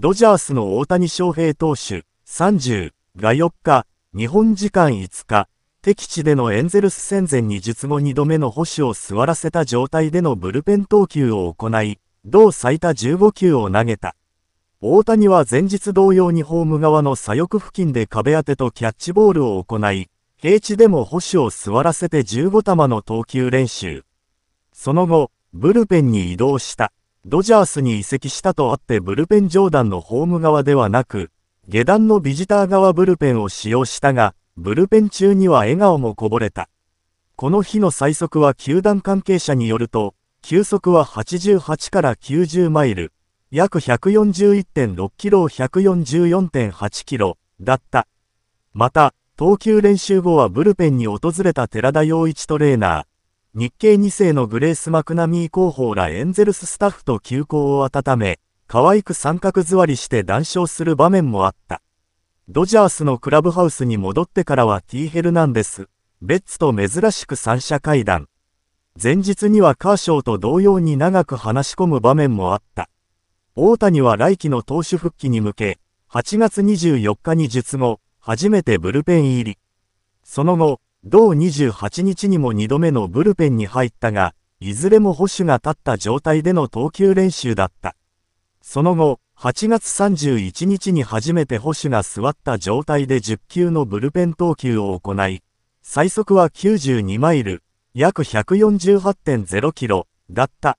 ドジャースの大谷翔平投手30が4日、日本時間5日、敵地でのエンゼルス戦前に術後2度目の保守を座らせた状態でのブルペン投球を行い、同最多15球を投げた。大谷は前日同様にホーム側の左翼付近で壁当てとキャッチボールを行い、平地でも保守を座らせて15球の投球練習。その後、ブルペンに移動した。ドジャースに移籍したとあってブルペン上段のホーム側ではなく、下段のビジター側ブルペンを使用したが、ブルペン中には笑顔もこぼれた。この日の最速は球団関係者によると、球速は88から90マイル、約141.6キロを144.8キロだった。また、投球練習後はブルペンに訪れた寺田洋一トレーナー、日系2世のグレース・マクナミー広報らエンゼルススタッフと休校を温め、可愛く三角座りして談笑する場面もあった。ドジャースのクラブハウスに戻ってからは T・ ヘルナンデス、ベッツと珍しく三者会談。前日にはカーショーと同様に長く話し込む場面もあった。大谷は来季の投手復帰に向け、8月24日に術後、初めてブルペン入り。その後、同28日にも2度目のブルペンに入ったが、いずれも保守が立った状態での投球練習だった。その後、8月31日に初めて保守が座った状態で10球のブルペン投球を行い、最速は92マイル、約148.0キロだった。